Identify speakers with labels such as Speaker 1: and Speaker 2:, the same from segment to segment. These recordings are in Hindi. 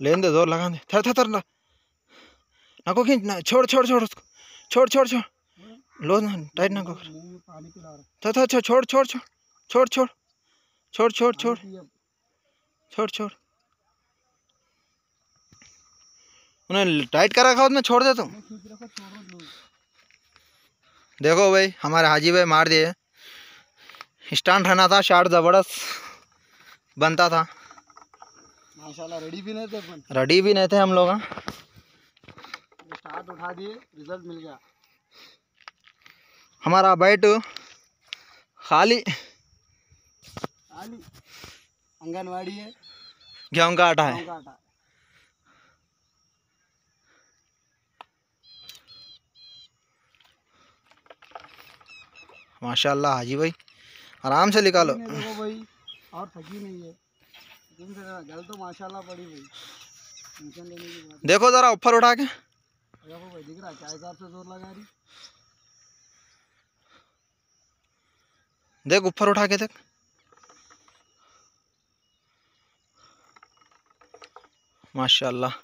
Speaker 1: लेन दे जोर लगा दे थर थर थर ना को खींच ना छोड़ छोड़ छोड़ उसको छोड़ छोड़ छोड़ लो ना टाइट नको थर थर छोड़ छोड़ छोड़ छोड़ छोड़ छोड़ छोड़ छोड़ छोड़ छोड़ उन्हें टाइट करा खाओ उसमें छोड़ दे तुम देखो भाई हमारे हाजी भाई मार दिए स्टैंड रहना था शार्ट ज़बरदस्त बनता था रेडी भी नहीं थे अपन रेडी भी नहीं थे हम लोग हाँ। उठा दिए रिजल्ट मिल गया हमारा बैट खाली खाली आंगनवाड़ी है गेहूँ का आटा है माशाल्लाह हाजी भाई आराम से निकालो भाई और थकी नहीं है तो माशाल्लाह बड़ी देखो ज़रा ऊपर उठा के देखो भाई दिख रहा क्या हिसाब से जोर लगा रही देख ऊपर उठा के देख माशाल्लाह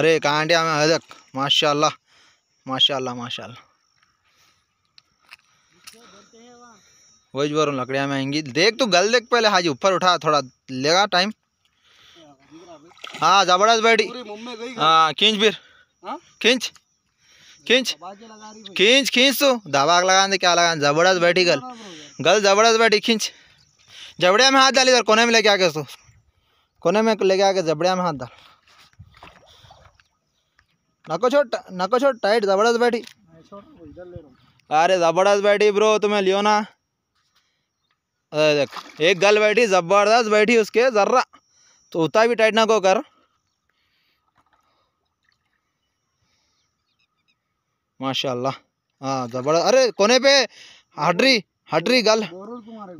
Speaker 1: अरे कांडिया में देख माशाल्लाह माशाल्लाह माशाल्लाह वही जो लकड़ियाँ में आएंगी देख तू गल देख पहले हाजी ऊपर उठा थोड़ा लेगा टाइम हाँ जबरदस्त बैठी हाँ खींच फिर खींच हाँ? खींच खींच खींच तो दबा लगा दे क्या लगा जबरदस्त बैठी गल गल जबरदस्त बैठी खींच जबड़िया में हाथ डाली इधर कोने में लेके आके तू कोने में लेके आके जबड़िया में हाथ डाल नको छोट नको छोट टाइट जबरदस्त बैठी अरे जबरदस्त बैठी ब्रो तुम्हें लियो ना अरे देख एक गल बैठी ज़बरदस्त बैठी उसके ज़र्रा तो उतना भी टाइट ना को कर माशाल्लाह हाँ ज़बरदस्त अरे कोने पे हटरी हटरी गल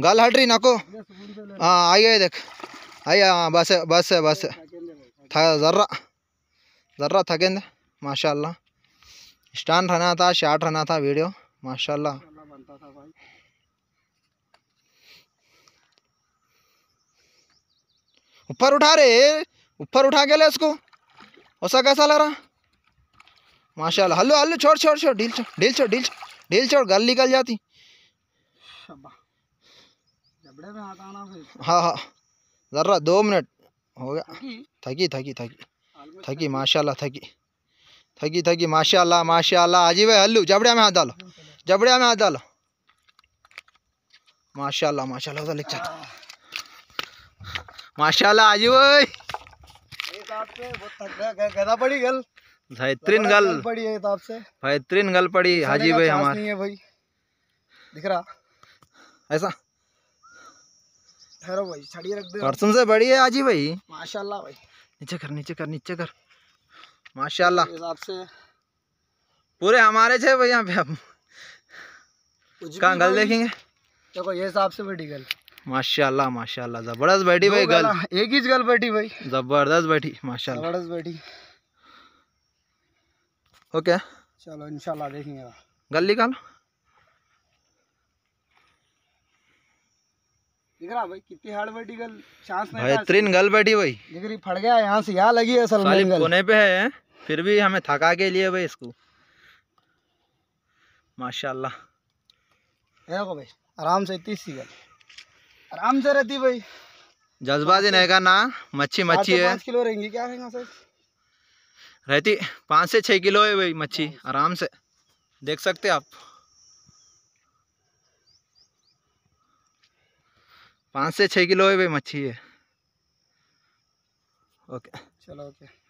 Speaker 1: गल हटरी ना को हाँ आइए देख आइए हाँ बस है बस है बस है था ज़र्रा ज़र्रा थकेंद माशाल्लाह स्टैंड रहना था शार्ट रहना था वीडियो माशाल्लाह ऊपर उठा रहे ऊपर उठा के ले उसको ओसा कैसा लग रहा माशाल्लाह हल्लो हल्लो छोड़ छोड़ छोड़ ढील छोड़ ढील छोड़ ढील छोड़ ढील छोड़ गल निकल जाती हाँ हाँ ज़र्रा दो मिनट हो गया थकी थकी थकी थकी माशाल्लाह थकी थकी थकी माशाल्लाह माशाल्लाह आजी भाई हल्लू जबड़िया में हाथ डालो जबड़िया में हाथ डालो माशाल्लाह माशाल्लाह लिख जाता माशाल्लाह आज भाई पड़ी गल पड़ी है हाजी भाई हमारे नहीं है भाई दिख रहा ऐसा ठहरो भाई छड़ी रख दे परसों से बड़ी है हाजी भाई माशाल्लाह भाई नीचे कर नीचे कर नीचे कर माशाल्लाह हिसाब से पूरे हमारे छे भाई यहाँ पे आप कहा गल देखेंगे देखो ये हिसाब से बड़ी गल माशाल्लाह माशाल्लाह जबरदस्त बैठी भाई गल एक ही गल बैठी भाई जबरदस्त बैठी माशाल्लाह जबरदस्त बैठी ओके चलो इंशाल्लाह देखेंगे गल निकाल दिख गल बेहतरीन गल बैठी भाई दिख गया यहाँ से यहाँ लगी असल में कोने पे है फिर भी हमें थका के लिए भाई इसको माशाल्लाह देखो भाई आराम से इतनी सी गल आराम से रहती भाई जज्बाजी नहीं का ना मच्छी मच्छी है किलो रहेंगी क्या रहेगा सर रहती पाँच से छः किलो है भाई मच्छी आराम से देख सकते आप पाँच से छः किलो है भाई मच्छी है ओके चलो ओके